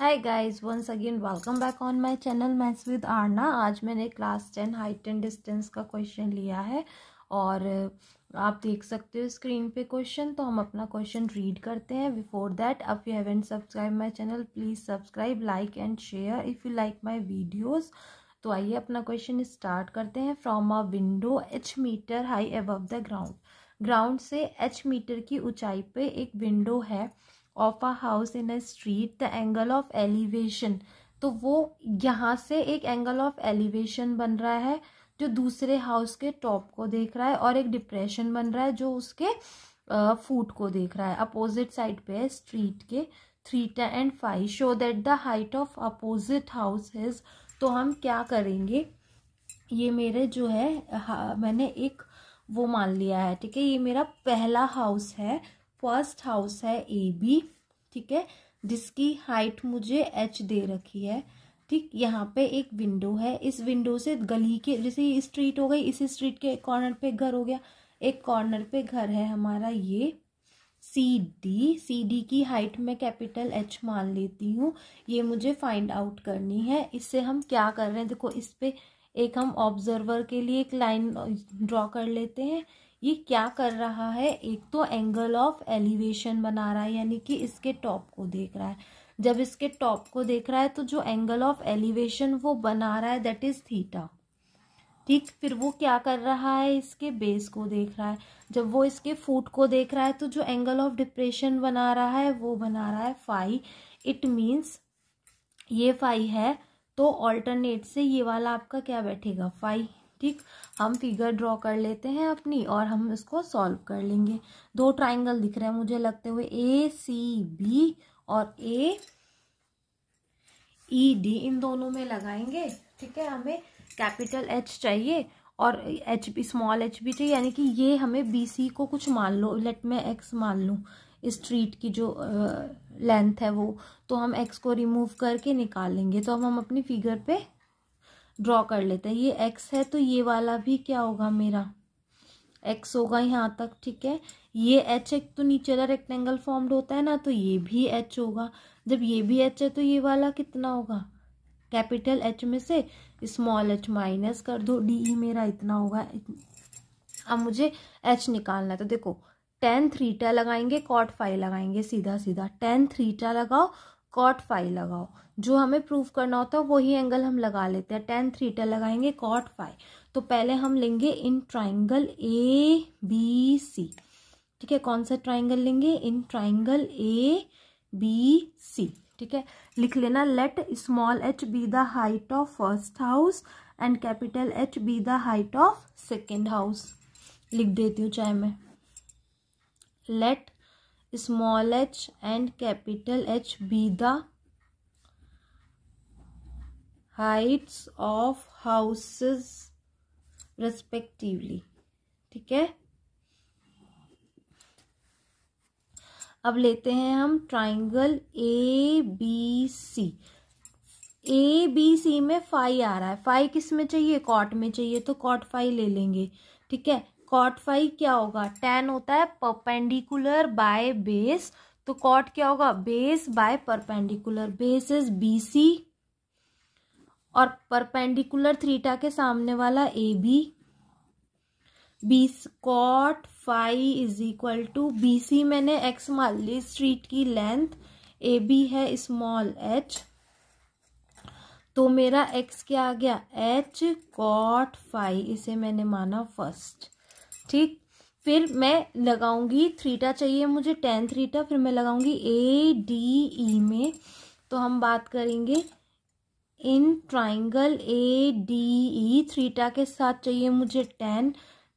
hi guys once again welcome back on my channel maths with Aarna आज मैंने class ten height and distance का question लिया है और uh, आप देख सकते हो स्क्रीन पे क्वेश्चन तो हम अपना क्वेश्चन रीड करते हैं before that if you haven't subscribe my channel please subscribe like and share if you like my videos तो आइए अपना क्वेश्चन स्टार्ट करते हैं from a window h metre high above the ground ground से h metre की ऊँचाई पर एक विंडो है of a house in a street the angle of elevation तो वो यहाँ से एक एंगल ऑफ एलिवेशन बन रहा है जो दूसरे हाउस के टॉप को देख रहा है और एक डिप्रेशन बन रहा है जो उसके फूट को देख रहा है अपोजिट साइड पे है स्ट्रीट के थ्री टा and five show that the height of opposite house has तो हम क्या करेंगे ये मेरे जो है मैंने एक वो मान लिया है ठीक है ये मेरा पहला हाउस है फर्स्ट हाउस है ए बी ठीक है जिसकी हाइट मुझे एच दे रखी है ठीक यहाँ पे एक विंडो है इस विंडो से गली के जैसे ये स्ट्रीट हो गई इस स्ट्रीट के कॉर्नर पे घर हो गया एक कॉर्नर पे घर है हमारा ये सी डी सी डी की हाइट में कैपिटल एच मान लेती हूँ ये मुझे फाइंड आउट करनी है इससे हम क्या कर रहे हैं देखो इस पर एक हम ऑब्जर्वर के लिए एक लाइन ड्रॉ कर लेते हैं ये क्या कर रहा है एक तो एंगल ऑफ एलिवेशन बना रहा है यानी कि इसके टॉप को देख रहा है जब इसके टॉप को देख रहा है तो जो एंगल ऑफ एलिवेशन वो बना रहा है दैट इज थीटा ठीक फिर वो क्या कर रहा है इसके बेस को देख रहा है जब वो इसके फूट को देख रहा है तो जो एंगल ऑफ डिप्रेशन बना रहा है वो बना रहा है फाइ इट मीन्स ये फाइ है तो ऑल्टरनेट से ये वाला आपका क्या बैठेगा फाई ठीक हम फिगर ड्रॉ कर लेते हैं अपनी और हम इसको सॉल्व कर लेंगे दो ट्राइंगल दिख रहे हैं मुझे लगते हुए ए सी बी और ए ई डी इन दोनों में लगाएंगे ठीक है हमें कैपिटल एच चाहिए और एच भी स्मॉल एच भी चाहिए यानी कि ये हमें बी सी को कुछ मान लो लेट मैं एक्स मान लूँ इस ट्रीट की जो लेंथ है वो तो हम एक्स को रिमूव करके निकालेंगे तो अब हम अपनी फिगर पे ड्रॉ कर लेते हैं ये एक्स है तो ये वाला भी क्या होगा मेरा एक्स होगा यहाँ तक ठीक है ये एच एक तो नीचे का रेक्टेंगल फॉर्म्ड होता है ना तो ये भी एच होगा जब ये भी एच है तो ये वाला कितना होगा कैपिटल एच में से स्मॉल एच माइनस कर दो डी ई e मेरा इतना होगा अब मुझे एच निकालना है तो देखो टेन थ्रीटा लगाएंगे कॉट फाइव लगाएंगे सीधा सीधा टेन थ्रीटा लगाओ कॉट फाई लगाओ जो हमें प्रूव करना होता है वही एंगल हम लगा लेते हैं टेन थ्रीटा लगाएंगे कॉट फाई तो पहले हम लेंगे इन ट्राइंगल ए बी सी ठीक है कौन सा ट्राइंगल लेंगे इन ट्राइंगल ए बी सी ठीक है लिख लेना let small h be the height of first house and capital H be the height of second house लिख देती हूँ चाहे मैं let small h and capital H be the heights of houses respectively ठीक है अब लेते हैं हम triangle A B C A B C में फाइव आ रहा है फाइव किस में चाहिए कॉट में चाहिए तो कॉट फाइव ले लेंगे ठीक है कॉट फाइव क्या होगा टेन होता है परपेंडिकुलर बाय बेस तो कॉट क्या होगा base by perpendicular base is B C और परपेंडिकुलर थ्रीटा के सामने वाला A B B cot five is equal to B C मैंने एक्स मान ली स्ट्रीट की लेंथ ए बी है स्मॉल एच तो मेरा एक्स क्या आ गया एच कॉट फाइव इसे मैंने माना फर्स्ट ठीक फिर मैं लगाऊंगी थ्रीटा चाहिए मुझे टेन थ्रीटा फिर मैं लगाऊंगी ए डी ई में तो हम बात करेंगे in triangle A D E थ्रीटा के साथ चाहिए मुझे टेन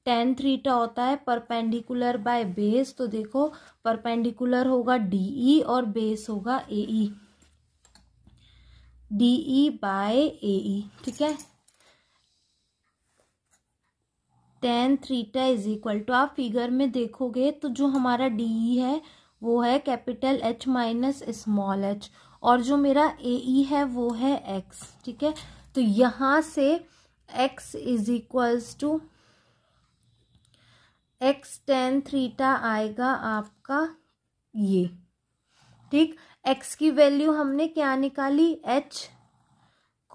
टेन थ्रीटा होता है परपेंडिकुलर बाय बेस तो देखो परपेंडिकुलर होगा डी ई e और बेस होगा A E D E bye A E ठीक है टेन थ्रीटा इज इक्वल टू आप फिगर में देखोगे तो जो हमारा डी ई है वो है capital H minus small h और जो मेरा ए ई e है वो है एक्स ठीक है तो यहाँ से x is equals to x tan थ्रीटा आएगा आपका ये ठीक एक्स की वैल्यू हमने क्या निकाली एच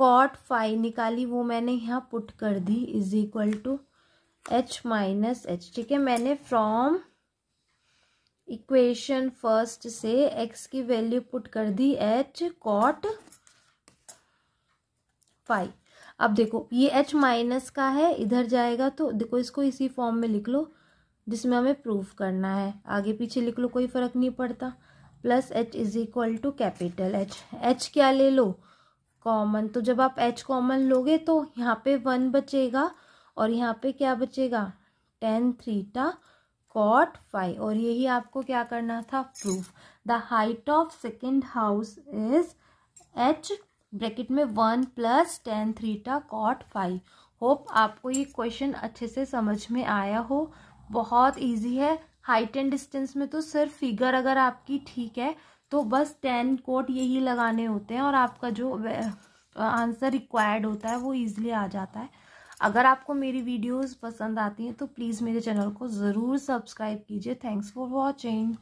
कॉट फाइव निकाली वो मैंने यहाँ पुट कर दी is equal to h minus h ठीक है मैंने फ्रॉम इक्वेशन फर्स्ट से एक्स की वैल्यू पुट कर दी एच कॉट फाइव अब देखो ये एच माइनस का है इधर जाएगा तो देखो इसको इसी फॉर्म में लिख लो जिसमें हमें प्रूफ करना है आगे पीछे लिख लो कोई फर्क नहीं पड़ता plus h is equal to capital H H क्या ले लो कॉमन तो जब आप एच कॉमन लोगे तो यहाँ पे वन बचेगा और यहाँ पे क्या बचेगा टेन थ्रीटा कॉट फाइव और यही आपको क्या करना था proof the height of second house is H bracket में वन प्लस टेन थ्रीटा कॉट फाइव होप आपको ये क्वेश्चन अच्छे से समझ में आया हो बहुत इजी है हाइट एंड डिस्टेंस में तो सिर्फ फिगर अगर आपकी ठीक है तो बस टेन कोट यही लगाने होते हैं और आपका जो आंसर रिक्वायर्ड होता है वो इजीली आ जाता है अगर आपको मेरी वीडियोस पसंद आती हैं तो प्लीज़ मेरे चैनल को ज़रूर सब्सक्राइब कीजिए थैंक्स फॉर वॉचिंग